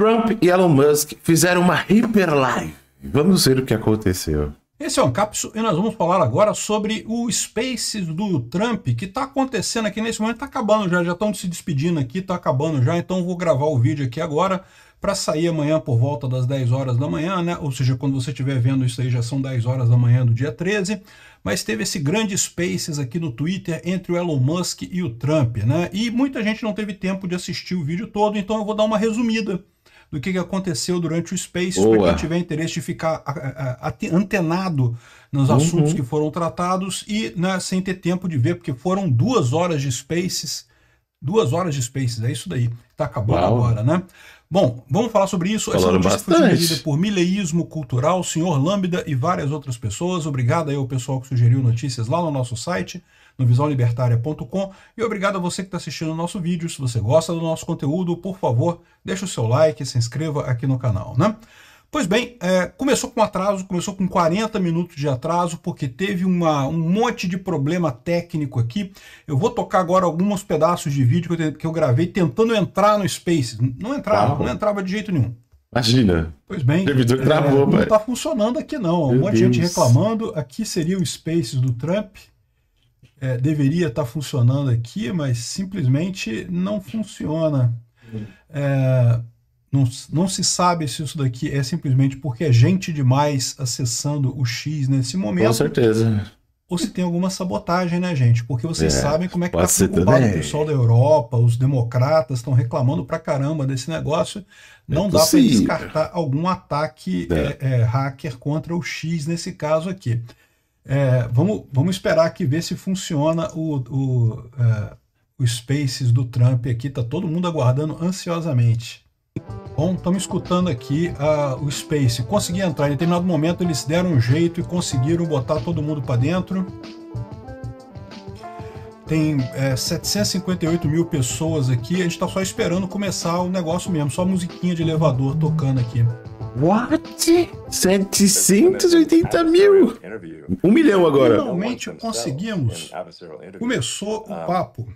Trump e Elon Musk fizeram uma hiper live. Vamos ver o que aconteceu. Esse é um capso e nós vamos falar agora sobre o Space do Trump que está acontecendo aqui nesse momento. Está acabando já, já estão se despedindo aqui, está acabando já. Então vou gravar o vídeo aqui agora para sair amanhã por volta das 10 horas da manhã, né? Ou seja, quando você estiver vendo isso aí já são 10 horas da manhã do dia 13 mas teve esse grande Spaces aqui no Twitter entre o Elon Musk e o Trump, né? E muita gente não teve tempo de assistir o vídeo todo, então eu vou dar uma resumida do que aconteceu durante o Space, para quem tiver interesse de ficar antenado nos uhum. assuntos que foram tratados e né, sem ter tempo de ver, porque foram duas horas de Spaces. Duas horas de Spaces, é isso daí. está acabando Uau. agora, né? Bom, vamos falar sobre isso. Falaram Essa notícia bastante. foi sugerida por Mileísmo Cultural, Senhor Lambda e várias outras pessoas. Obrigado aí ao pessoal que sugeriu notícias lá no nosso site no visãolibertária.com. E obrigado a você que está assistindo o nosso vídeo. Se você gosta do nosso conteúdo, por favor, deixa o seu like, se inscreva aqui no canal, né? Pois bem, é, começou com atraso, começou com 40 minutos de atraso, porque teve uma, um monte de problema técnico aqui. Eu vou tocar agora alguns pedaços de vídeo que eu, que eu gravei tentando entrar no Space. Não entrava, claro. não entrava de jeito nenhum. Imagina. Pois bem, servidor é, travou, é, não está funcionando aqui não. Um Meu monte Deus. de gente reclamando. Aqui seria o Space do Trump é, deveria estar tá funcionando aqui, mas simplesmente não funciona. É, não, não se sabe se isso daqui é simplesmente porque é gente demais acessando o X nesse momento. Com certeza. Ou se tem alguma sabotagem, né, gente? Porque vocês é, sabem como é que tá preocupado o pessoal da Europa, os democratas estão reclamando pra caramba desse negócio. É não é dá para descartar algum ataque é. É, hacker contra o X nesse caso aqui. É, vamos, vamos esperar aqui ver se funciona o, o, é, o Spaces do Trump aqui. Tá todo mundo aguardando ansiosamente. Bom, estamos escutando aqui uh, o Space. Consegui entrar. Em determinado momento eles deram um jeito e conseguiram botar todo mundo para dentro. Tem é, 758 mil pessoas aqui. A gente está só esperando começar o negócio mesmo. Só musiquinha de elevador tocando aqui. What? 780 mil! Um milhão agora. Finalmente conseguimos. Começou o papo.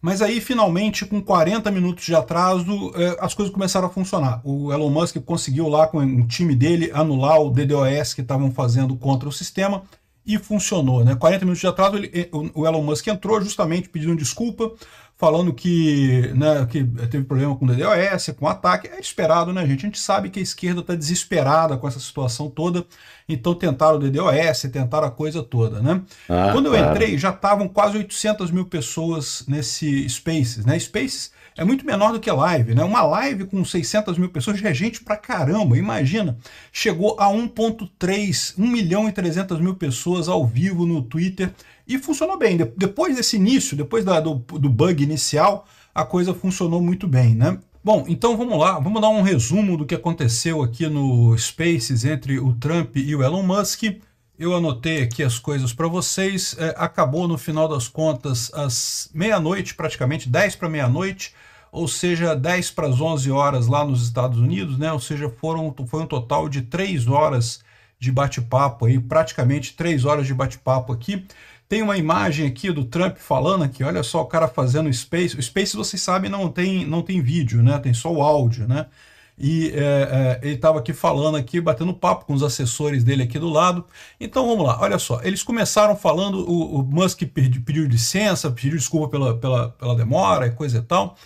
Mas aí, finalmente, com 40 minutos de atraso, eh, as coisas começaram a funcionar. O Elon Musk conseguiu lá com o time dele anular o DDoS que estavam fazendo contra o sistema e funcionou. Né? 40 minutos de atraso, ele, eh, o Elon Musk entrou justamente pedindo desculpa falando que, né, que teve problema com o DDoS, com o ataque. É esperado, né, gente? A gente sabe que a esquerda está desesperada com essa situação toda, então tentaram o DDoS, tentaram a coisa toda, né? Ah, Quando eu entrei, já estavam quase 800 mil pessoas nesse Spaces, né? Spaces é muito menor do que live, né? Uma live com 600 mil pessoas já é gente pra caramba, imagina. Chegou a 1.3, 1 milhão e 300 mil pessoas ao vivo no Twitter e funcionou bem. De depois desse início, depois da, do, do bug inicial, a coisa funcionou muito bem, né? Bom, então vamos lá, vamos dar um resumo do que aconteceu aqui no Spaces entre o Trump e o Elon Musk. Eu anotei aqui as coisas para vocês. É, acabou no final das contas às meia-noite, praticamente 10 para meia-noite, ou seja, 10 para as 11 horas lá nos Estados Unidos, né? Ou seja, foram, foi um total de 3 horas de bate-papo aí, praticamente 3 horas de bate-papo aqui. Tem uma imagem aqui do Trump falando aqui, olha só o cara fazendo Space. O Space, vocês sabem, não tem, não tem vídeo, né? Tem só o áudio, né? E é, é, ele estava aqui falando aqui, batendo papo com os assessores dele aqui do lado. Então vamos lá, olha só. Eles começaram falando, o, o Musk pediu, pediu licença, pediu desculpa pela, pela, pela demora e coisa e tal.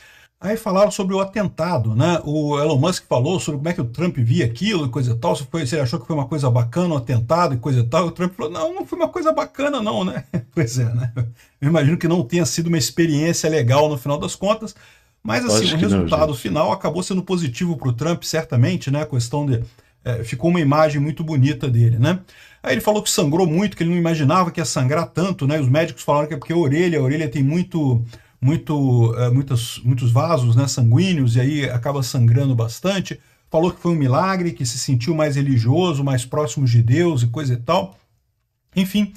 Aí falaram sobre o atentado, né? O Elon Musk falou sobre como é que o Trump via aquilo e coisa e tal. Se, foi, se ele achou que foi uma coisa bacana, um atentado e coisa e tal. E o Trump falou: não, não foi uma coisa bacana, não, né? Pois é, né? Eu imagino que não tenha sido uma experiência legal no final das contas. Mas assim, o resultado não, final acabou sendo positivo para o Trump, certamente, né? A questão de. É, ficou uma imagem muito bonita dele, né? Aí ele falou que sangrou muito, que ele não imaginava que ia sangrar tanto, né? Os médicos falaram que é porque a orelha, a orelha tem muito muito, é, muitas, muitos vasos né, sanguíneos e aí acaba sangrando bastante. Falou que foi um milagre, que se sentiu mais religioso, mais próximo de Deus e coisa e tal. Enfim,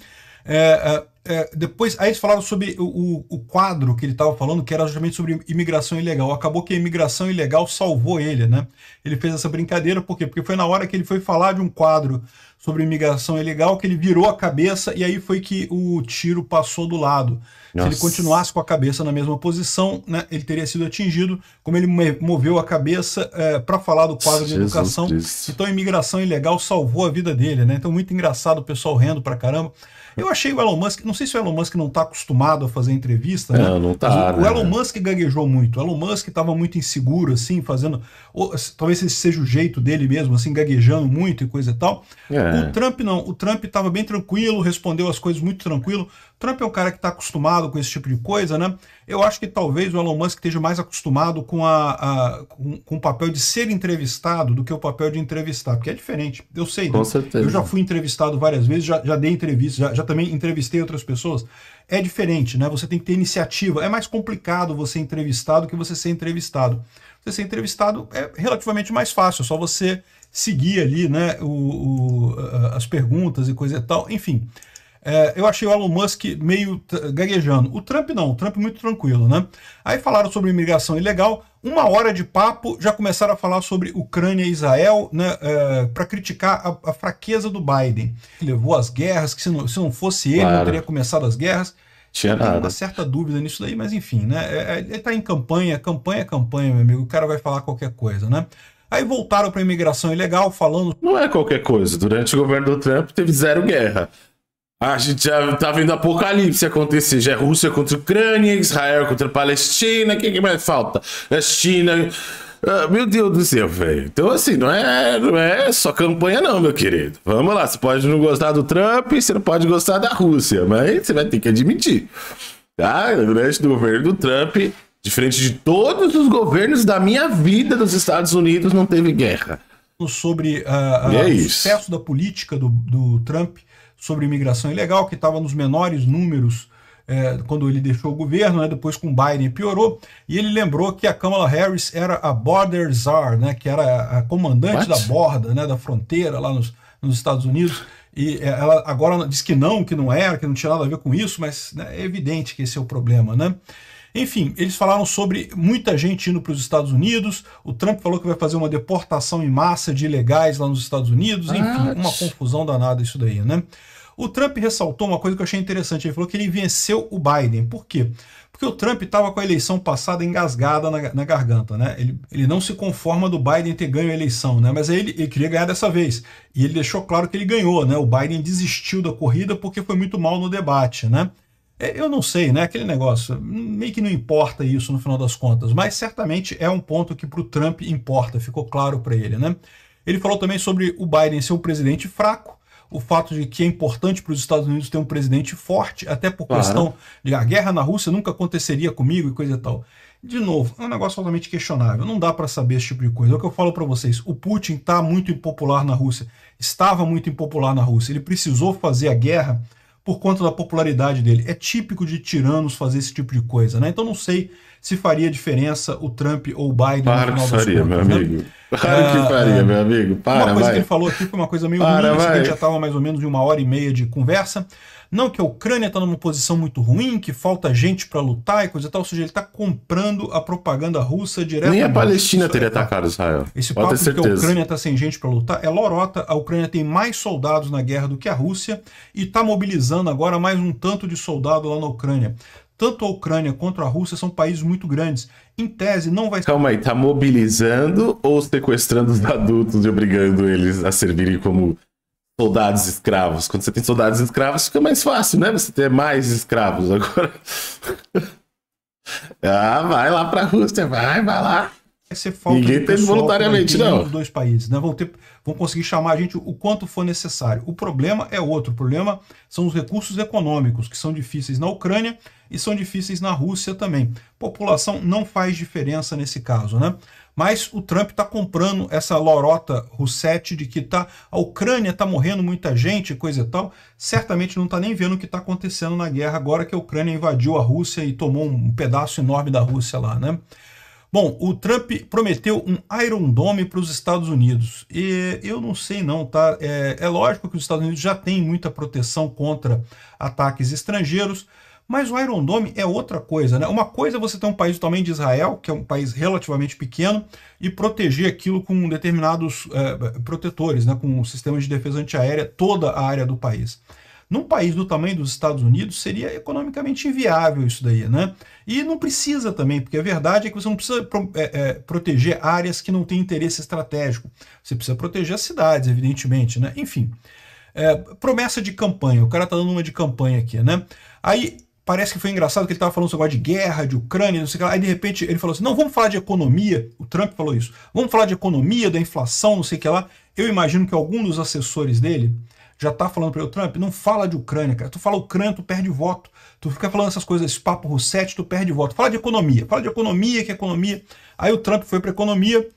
é, é, depois, aí eles falaram sobre o, o quadro que ele estava falando, que era justamente sobre imigração ilegal. Acabou que a imigração ilegal salvou ele, né? Ele fez essa brincadeira, por quê? Porque foi na hora que ele foi falar de um quadro sobre imigração ilegal que ele virou a cabeça e aí foi que o tiro passou do lado. Nossa. Se ele continuasse com a cabeça na mesma posição, né, ele teria sido atingido, como ele moveu a cabeça é, para falar do quadro de educação. Cristo. Então a imigração ilegal salvou a vida dele, né? Então, muito engraçado, o pessoal rendo pra caramba. Eu achei o Elon Musk, não sei se o Elon Musk não está acostumado a fazer entrevista, né? Não, não tá. O, né? o, Elon Musk gaguejou muito. O Elon Musk estava muito inseguro, assim, fazendo. Ou, talvez esse seja o jeito dele mesmo, assim, gaguejando muito e coisa e tal. É. O Trump não. O Trump estava bem tranquilo, respondeu as coisas muito tranquilo. Trump é um cara que está acostumado com esse tipo de coisa, né? Eu acho que talvez o Elon Musk esteja mais acostumado com, a, a com, com, o papel de ser entrevistado do que o papel de entrevistar, porque é diferente. Eu sei, com né? certeza. eu já fui entrevistado várias vezes, já, já dei entrevista, já, já também entrevistei outras pessoas. É diferente, né? Você tem que ter iniciativa. É mais complicado você entrevistar do que você ser entrevistado. Você ser entrevistado é relativamente mais fácil, é só você seguir ali, né, o, o as perguntas e coisa e tal. Enfim. É, eu achei o Elon Musk meio gaguejando. O Trump não, o Trump é muito tranquilo, né? Aí falaram sobre imigração ilegal, uma hora de papo, já começaram a falar sobre Ucrânia e Israel, né, é, para criticar a, a, fraqueza do Biden, que levou às guerras, que se não, se não fosse ele, claro. não teria começado as guerras. Tinha nada uma certa dúvida nisso daí, mas enfim, né? É, é, ele está em campanha, campanha, campanha, meu amigo. O cara vai falar qualquer coisa, né? Aí voltaram para a imigração ilegal falando. Não é qualquer coisa. Durante o governo do Trump teve zero guerra. A gente já tá vendo apocalipse acontecer. Já é Rússia contra Ucrânia, Israel contra Palestina. O que, que, mais falta? A é China. Ah, meu Deus do céu, velho. Então, assim, não é, não é só campanha, não, meu querido. Vamos lá. Você pode não gostar do Trump, você não pode gostar da Rússia, mas você vai ter que admitir. Tá? Durante o governo do Trump, diferente de todos os governos da minha vida dos Estados Unidos, não teve guerra. Sobre uh, uh, é ah, o sucesso da política do, do Trump sobre imigração ilegal, que estava nos menores números é, quando ele deixou o governo, né, depois com Biden piorou, e ele lembrou que a Kamala Harris era a border czar, né, que era a comandante What? da borda, né, da fronteira lá nos, nos Estados Unidos, e é, ela agora diz que não, que não era, que não tinha nada a ver com isso, mas né, é evidente que esse é o problema, né? Enfim, eles falaram sobre muita gente indo para os Estados Unidos. O Trump falou que vai fazer uma deportação em massa de ilegais lá nos Estados Unidos. Ah, Enfim, uma confusão danada isso daí, né? O Trump ressaltou uma coisa que eu achei interessante. Ele falou que ele venceu o Biden. Por quê? Porque o Trump estava com a eleição passada engasgada na, na garganta, né? Ele, ele, não se conforma do Biden ter ganho a eleição, né? Mas aí ele, ele, queria ganhar dessa vez. E ele deixou claro que ele ganhou, né? O Biden desistiu da corrida porque foi muito mal no debate, né? É, eu não sei, né? Aquele negócio, meio que não importa isso no final das contas, mas certamente é um ponto que para o Trump importa, ficou claro para ele, né? Ele falou também sobre o Biden ser um presidente fraco, o fato de que é importante para os Estados Unidos ter um presidente forte, até por claro. questão de a ah, guerra na Rússia nunca aconteceria comigo e coisa e tal. De novo, é um negócio altamente questionável. Não dá para saber esse tipo de coisa. É o que eu falo para vocês. O Putin está muito impopular na Rússia. Estava muito impopular na Rússia. Ele precisou fazer a guerra por conta da popularidade dele. É típico de tiranos fazer esse tipo de coisa, né? Então não sei se faria diferença o Trump ou o Biden. Claro que faria, meu né? amigo. Claro que ah, faria, é. meu amigo. Para, uma coisa vai. que ele falou aqui foi uma coisa meio Para, ruim, gente né? já estava mais ou menos de uma hora e meia de conversa. Não que a Ucrânia está numa posição muito ruim, que falta gente para lutar e coisa e tal. Ou seja, ele está comprando a propaganda russa direto. Nem a Palestina teria né? atacado Israel. Esse Pode papo de que a Ucrânia está sem gente para lutar é lorota. A Ucrânia tem mais soldados na guerra do que a Rússia e está mobilizando agora mais um tanto de soldado lá na Ucrânia. Tanto a Ucrânia quanto a Rússia são países muito grandes. Em tese, não vai Calma aí, tá mobilizando ou sequestrando os adultos e obrigando eles a servirem como soldados escravos. Quando você tem soldados escravos, fica mais fácil, né? Você ter mais escravos agora. ah, vai lá pra Rússia, vai, vai lá. Ninguém tem voluntariamente, não. dois países, né? Vão ter vão conseguir chamar a gente o quanto for necessário. O problema é outro, o problema são os recursos econômicos, que são difíceis na Ucrânia e são difíceis na Rússia também. População não faz diferença nesse caso, né? Mas o Trump está comprando essa lorota russete de que tá, a Ucrânia está morrendo muita gente, coisa e tal. Certamente não está nem vendo o que está acontecendo na guerra agora que a Ucrânia invadiu a Rússia e tomou um pedaço enorme da Rússia lá, né? Bom, o Trump prometeu um Iron Dome para os Estados Unidos. E eu não sei não, tá? É, é, lógico que os Estados Unidos já têm muita proteção contra ataques estrangeiros, mas o Iron Dome é outra coisa, né? Uma coisa é você ter um país do tamanho de Israel, que é um país relativamente pequeno, e proteger aquilo com determinados é, protetores, né? com sistemas de defesa antiaérea, toda a área do país. Num país do tamanho dos Estados Unidos, seria economicamente inviável isso daí, né? E não precisa também, porque a verdade é que você não precisa é, é, proteger áreas que não têm interesse estratégico. Você precisa proteger as cidades, evidentemente, né? Enfim. É, promessa de campanha, o cara tá dando uma de campanha aqui, né? Aí parece que foi engraçado que ele estava falando sobre de guerra, de Ucrânia, não sei o que lá. Aí de repente ele falou assim: não, vamos falar de economia. O Trump falou isso. Vamos falar de economia, da inflação, não sei o que lá. Eu imagino que algum dos assessores dele já está falando para o Trump, não fala de Ucrânia, cara. Tu fala Ucrânia, tu perde voto. Tu fica falando essas coisas, esse papo russete tu perde voto. Fala de economia, fala de economia, que economia. Aí o Trump foi para economia.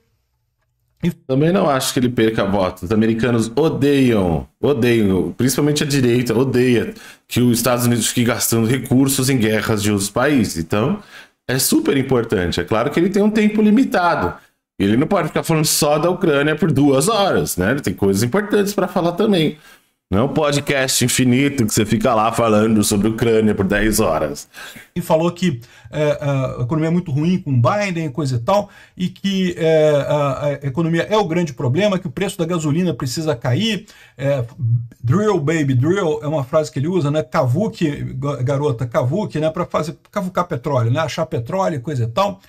E... Também não acho que ele perca voto. Os americanos odeiam, odeiam, principalmente a direita, odeia que os Estados Unidos fiquem gastando recursos em guerras de outros países. Então, é super importante. É claro que ele tem um tempo limitado. Ele não pode ficar falando só da Ucrânia por duas horas, né? Ele tem coisas importantes para falar também. Não é um podcast infinito que você fica lá falando sobre Ucrânia por 10 horas. E falou que é, a economia é muito ruim com Biden, coisa e tal, e que é, a, a, economia é o grande problema, que o preço da gasolina precisa cair. É, drill, baby, drill é uma frase que ele usa, né? Cavuque, garota, cavuque, né? Para fazer cavucar petróleo, né? Achar petróleo, coisa e tal.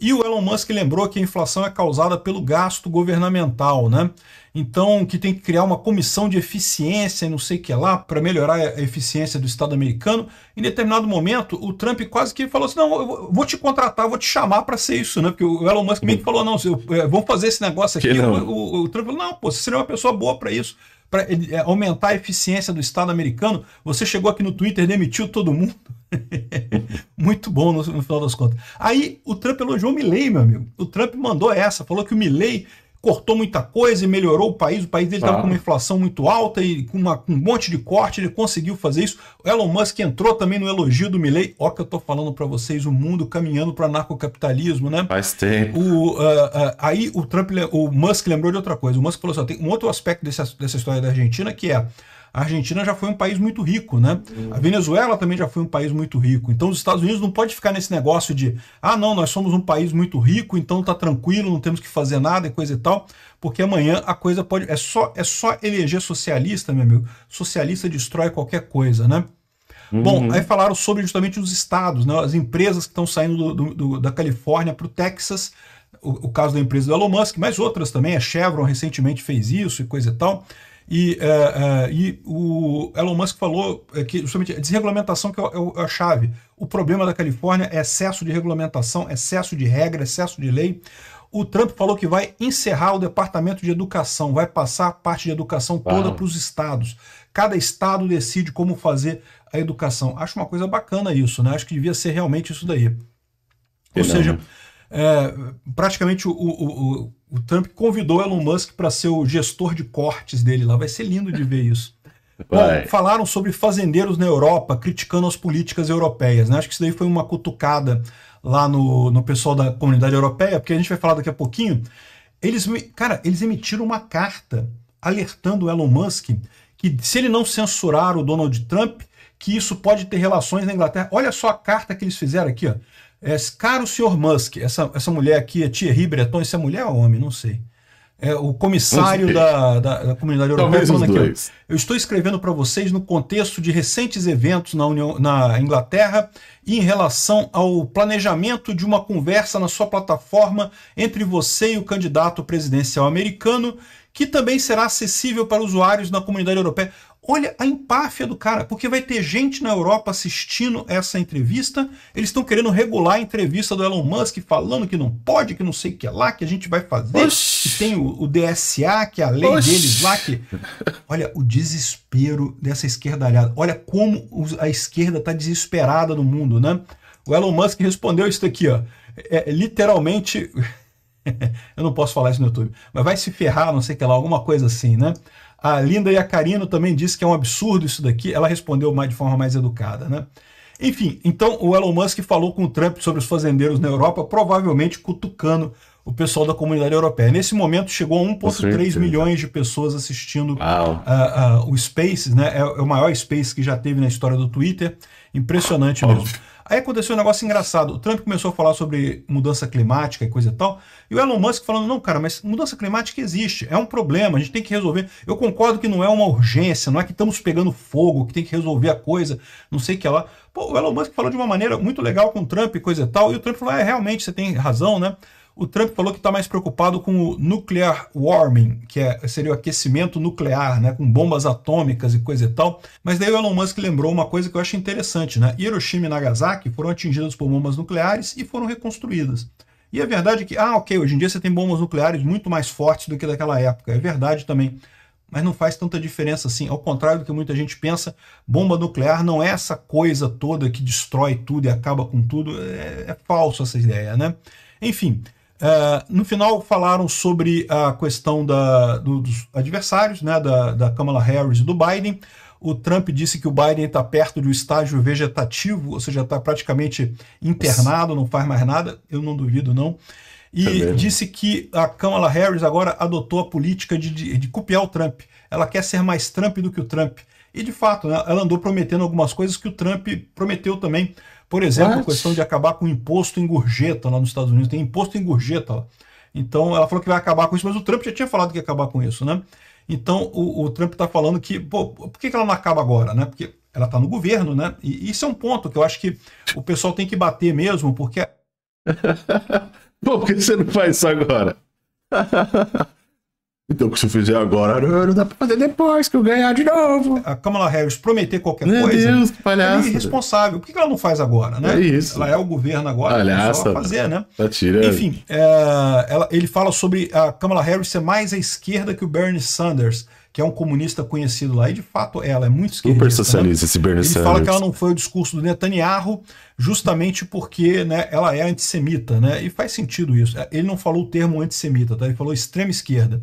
E o Elon Musk lembrou que a inflação é causada pelo gasto governamental, né? Então, que tem que criar uma comissão de eficiência e não sei o que lá para melhorar a eficiência do Estado americano. Em determinado momento, o Trump quase que falou assim: não, eu vou te contratar, vou te chamar para ser isso, né? Porque o Elon Musk meio que falou: não, é, vamos fazer esse negócio aqui. O, o, o, Trump falou: não, pô, você seria uma pessoa boa para isso para é, aumentar a eficiência do Estado americano. Você chegou aqui no Twitter, demitiu todo mundo. Muito bom no, no, final das contas. Aí o Trump elogiou o Milley, meu amigo. O Trump mandou essa, falou que o Milley cortou muita coisa e melhorou o país. O país dele estava ah. com uma inflação muito alta e com, uma, com, um monte de corte, ele conseguiu fazer isso. O Elon Musk entrou também no elogio do Milley. Ó, que eu estou falando para vocês, o mundo caminhando para o anarcocapitalismo, né? Faz tempo. O, uh, uh, aí o Trump, o Musk lembrou de outra coisa. O Musk falou assim: tem um outro aspecto dessa dessa história da Argentina que é a Argentina já foi um país muito rico, né? A Venezuela também já foi um país muito rico. Então os Estados Unidos não pode ficar nesse negócio de, ah, não, nós somos um país muito rico, então tá tranquilo, não temos que fazer nada e coisa e tal, porque amanhã a coisa pode é só é só eleger socialista, meu amigo. Socialista destrói qualquer coisa, né? Uhum. Bom, aí falaram sobre justamente os estados, né? as empresas que estão saindo do, do, da Califórnia para o Texas, o, o, caso da empresa do Elon Musk, mas outras também, a Chevron recentemente fez isso e coisa e tal. E, uh, uh, e o Elon Musk falou é, que justamente a desregulamentação que é, é, a chave. O problema da Califórnia é excesso de regulamentação, excesso de regra, excesso de lei. O Trump falou que vai encerrar o departamento de educação, vai passar a parte de educação toda para os estados. Cada estado decide como fazer a educação. Acho uma coisa bacana isso, né? Acho que devia ser realmente isso daí. Ou seja, não, é, praticamente o, o, o, o, Trump convidou Elon Musk para ser o gestor de cortes dele lá. Vai ser lindo de ver isso. Bom, falaram sobre fazendeiros na Europa criticando as políticas europeias. Né? Acho que isso daí foi uma cutucada lá no, no pessoal da comunidade europeia, porque a gente vai falar daqui a pouquinho. Eles, cara, eles emitiram uma carta alertando Elon Musk que se ele não censurar o Donald Trump, que isso pode ter relações na Inglaterra. Olha só a carta que eles fizeram aqui, ó. É, caro senhor Musk, essa, essa mulher aqui, Thierry Breton, isso é mulher ou é homem? Não sei. É, o comissário da, da, da, comunidade europeia falando aqui. Eu estou escrevendo para vocês no contexto de recentes eventos na, União, na Inglaterra e em relação ao planejamento de uma conversa na sua plataforma entre você e o candidato presidencial americano, que também será acessível para usuários na comunidade europeia. Olha a empáfia do cara, porque vai ter gente na Europa assistindo essa entrevista. Eles estão querendo regular a entrevista do Elon Musk, falando que não pode, que não sei o que é lá, que a gente vai fazer. Oxi. Que tem o, o, DSA, que é a lei Oxi. deles lá. Que... Olha o desespero dessa esquerda aliada. Olha como a esquerda está desesperada no mundo, né? O Elon Musk respondeu isso aqui, ó. É, é literalmente. eu não posso falar isso no YouTube, mas vai se ferrar, não sei o que lá, alguma coisa assim, né? A Linda e a Karino também disse que é um absurdo isso daqui, ela respondeu mais, de forma mais educada, né? Enfim, então o Elon Musk falou com o Trump sobre os fazendeiros na Europa, provavelmente cutucando o pessoal da comunidade europeia. Nesse momento chegou a 1,3 milhões de pessoas assistindo uh, uh, o Space, né? É, é, o maior Space que já teve na história do Twitter. Impressionante mesmo. Aí aconteceu um negócio engraçado. O Trump começou a falar sobre mudança climática e coisa e tal. E o Elon Musk falando: não, cara, mas mudança climática existe, é um problema, a gente tem que resolver. Eu concordo que não é uma urgência, não é que estamos pegando fogo, que tem que resolver a coisa, não sei o que lá. Pô, o Elon Musk falou de uma maneira muito legal com o Trump e coisa e tal. E o Trump falou: é, realmente, você tem razão, né? O Trump falou que está mais preocupado com o nuclear warming, que é, seria o aquecimento nuclear, né, com bombas atômicas e coisa e tal. Mas daí o Elon Musk lembrou uma coisa que eu acho interessante, né? Hiroshima e Nagasaki foram atingidas por bombas nucleares e foram reconstruídas. E a verdade é que, ah, ok, hoje em dia você tem bombas nucleares muito mais fortes do que daquela época. É verdade também mas não faz tanta diferença assim. Ao contrário do que muita gente pensa, bomba nuclear não é essa coisa toda que destrói tudo e acaba com tudo. É, é falso essa ideia, né? Enfim, Uh, no final falaram sobre a questão da, do, dos adversários, né, da, da Kamala Harris e do Biden. O Trump disse que o Biden está perto do estágio vegetativo, ou seja, está praticamente internado, não faz mais nada. Eu não duvido, não. E disse que a Kamala Harris agora adotou a política de, de, de, copiar o Trump. Ela quer ser mais Trump do que o Trump. E de fato, né, ela andou prometendo algumas coisas que o Trump prometeu também por exemplo, What? a questão de acabar com o imposto em gorjeta lá nos Estados Unidos. Tem imposto em gorjeta lá. Então, ela falou que vai acabar com isso, mas o Trump já tinha falado que ia acabar com isso, né? Então, o, o Trump está falando que, pô, por que, que ela não acaba agora, né? Porque ela está no governo, né? E isso é um ponto que eu acho que o pessoal tem que bater mesmo, porque. Por que você não faz isso agora? Então, o que você fizer agora, não dá pra fazer depois que eu ganhar de novo. A Kamala Harris prometer qualquer Meu coisa. Deus, é que palhaça. É irresponsável. Por que ela não faz agora, né? É isso. Ela é o governo agora. Palhaça. Ela fazer, né? Tá tirando. Enfim, é, ela, ele fala sobre a Kamala Harris ser mais à esquerda que o Bernie Sanders que é um comunista conhecido lá, e de fato ela é muito esquerda Super socialista né? esse Bernie Ele Sanders. fala que ela não foi o discurso do Netanyahu, justamente porque né, ela é antissemita, né? E faz sentido isso. Ele não falou o termo antissemita, tá? ele falou extrema esquerda.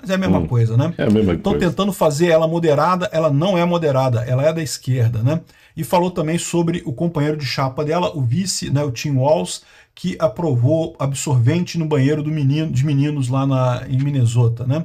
Mas é a mesma hum, coisa, né? É a mesma Estão tentando fazer ela moderada, ela não é moderada, ela é da esquerda, né? E falou também sobre o companheiro de chapa dela, o vice, né, o Tim Walls, que aprovou absorvente no banheiro do menino, de meninos lá na, em Minnesota, né?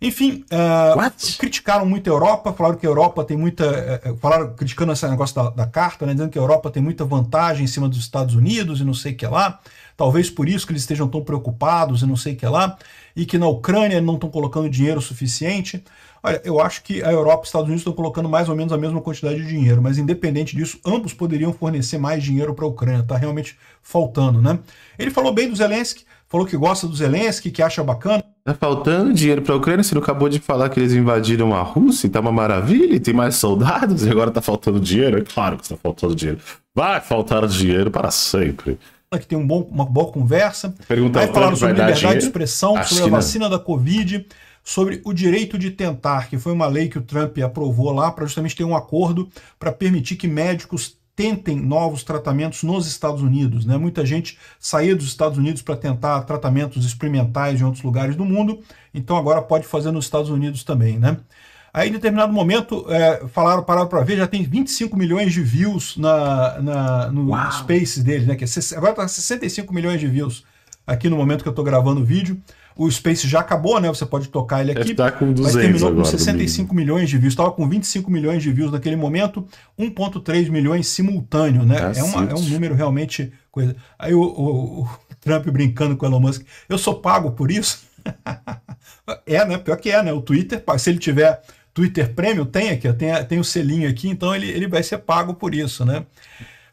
Enfim, uh, criticaram muito a Europa, falaram que a Europa tem muita. Uh, falaram criticando esse negócio da, da, carta, né, dizendo que a Europa tem muita vantagem em cima dos Estados Unidos e não sei o que lá. Talvez por isso que eles estejam tão preocupados e não sei o que lá. E que na Ucrânia não estão colocando dinheiro suficiente. Olha, eu acho que a Europa e os Estados Unidos estão colocando mais ou menos a mesma quantidade de dinheiro, mas independente disso, ambos poderiam fornecer mais dinheiro para a Ucrânia. Está realmente faltando, né? Ele falou bem do Zelensky falou que gosta do Zelensky, que acha bacana. Tá faltando dinheiro para a Ucrânia, você não acabou de falar que eles invadiram a Rússia, tá uma maravilha, tem mais soldados e agora tá faltando dinheiro? É claro que está faltando dinheiro. Vai faltar dinheiro para sempre. Que tem um bom, uma boa conversa. Pergunta Aí sobre liberdade de expressão, Acho sobre a vacina da Covid, sobre o direito de tentar, que foi uma lei que o Trump aprovou lá para justamente ter um acordo para permitir que médicos tentem novos tratamentos nos Estados Unidos. Né? Muita gente saía dos Estados Unidos para tentar tratamentos experimentais em outros lugares do mundo, então agora pode fazer nos Estados Unidos também. Né? Aí, em determinado momento, é, falaram, pararam para ver, já tem 25 milhões de views na, na no Uau. Space dele, né? que é, agora está 65 milhões de views aqui no momento que eu estou gravando o vídeo. O Space já acabou, né? Você pode tocar ele aqui. Tá com 200 mas terminou agora, com 65 milhões de views. Estava com 25 milhões de views naquele momento, 1,3 milhões simultâneo, né? Tá é, uma, é, um número realmente coisa. Aí o, o, o, Trump brincando com o Elon Musk, eu sou pago por isso? é, né? Pior que é, né? O Twitter, se ele tiver Twitter Premium, tem aqui, tem, tem o selinho aqui, então ele, ele vai ser pago por isso, né?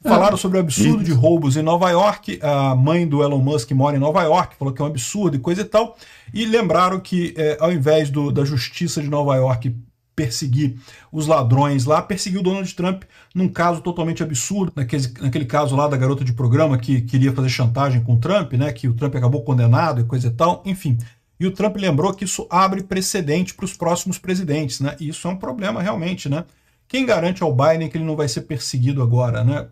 É. Falaram sobre o absurdo de roubos em Nova York. A mãe do Elon Musk mora em Nova York, falou que é um absurdo e coisa e tal. E lembraram que, é, ao invés do, da justiça de Nova York perseguir os ladrões lá, perseguiu Donald Trump num caso totalmente absurdo, naquele, naquele caso lá da garota de programa que queria fazer chantagem com o Trump, né? Que o Trump acabou condenado e coisa e tal. Enfim. E o Trump lembrou que isso abre precedente para os próximos presidentes, né? E isso é um problema realmente, né? Quem garante ao Biden que ele não vai ser perseguido agora, né?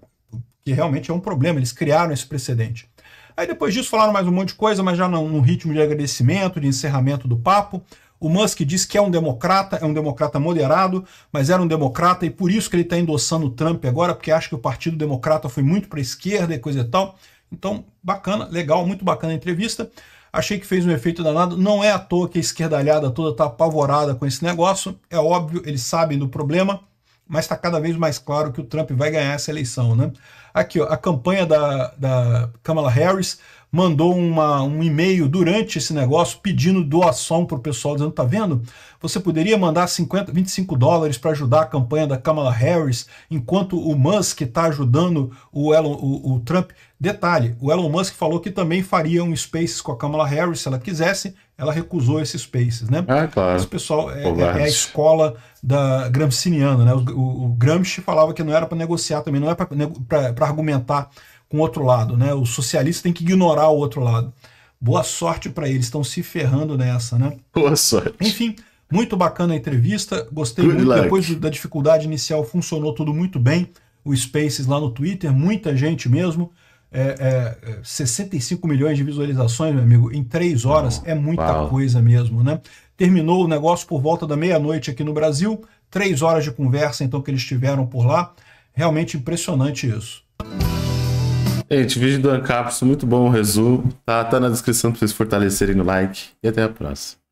que realmente é um problema, eles criaram esse precedente. Aí depois disso falaram mais um monte de coisa, mas já num ritmo de agradecimento, de encerramento do papo. O Musk diz que é um democrata, é um democrata moderado, mas era um democrata e por isso que ele está endossando o Trump agora, porque acha que o Partido Democrata foi muito para a esquerda e coisa e tal. Então, bacana, legal, muito bacana a entrevista. Achei que fez um efeito danado. Não é à toa que a esquerdalhada toda está apavorada com esse negócio. É óbvio, eles sabem do problema mas está cada vez mais claro que o Trump vai ganhar essa eleição. Né? Aqui, ó, a campanha da, da Kamala Harris mandou uma, um e-mail durante esse negócio pedindo doação para o pessoal, dizendo, tá vendo? Você poderia mandar 50, 25 dólares para ajudar a campanha da Kamala Harris, enquanto o Musk está ajudando o, Elon, o, o Trump. Detalhe, o Elon Musk falou que também faria um space com a Kamala Harris se ela quisesse, ela recusou esses spaces, né? Ah, claro. Esse pessoal é, é, é a escola da Gramsciana, né? O, o, Gramsci falava que não era para negociar também, não é para argumentar com o outro lado, né? O socialista tem que ignorar o outro lado. Boa sorte para eles, estão se ferrando nessa, né? Boa sorte. Enfim, muito bacana a entrevista, gostei Good muito. Luck. Depois da dificuldade inicial, funcionou tudo muito bem. O Spaces lá no Twitter, muita gente mesmo é, é, 65 é, milhões de visualizações, meu amigo, em três horas é muita Uau. coisa mesmo, né? Terminou o negócio por volta da meia-noite aqui no Brasil, três horas de conversa então que eles tiveram por lá. Realmente impressionante isso. Gente, vídeo do Ancapso, muito bom o resumo. Tá, tá na descrição para vocês fortalecerem no like. E até a próxima.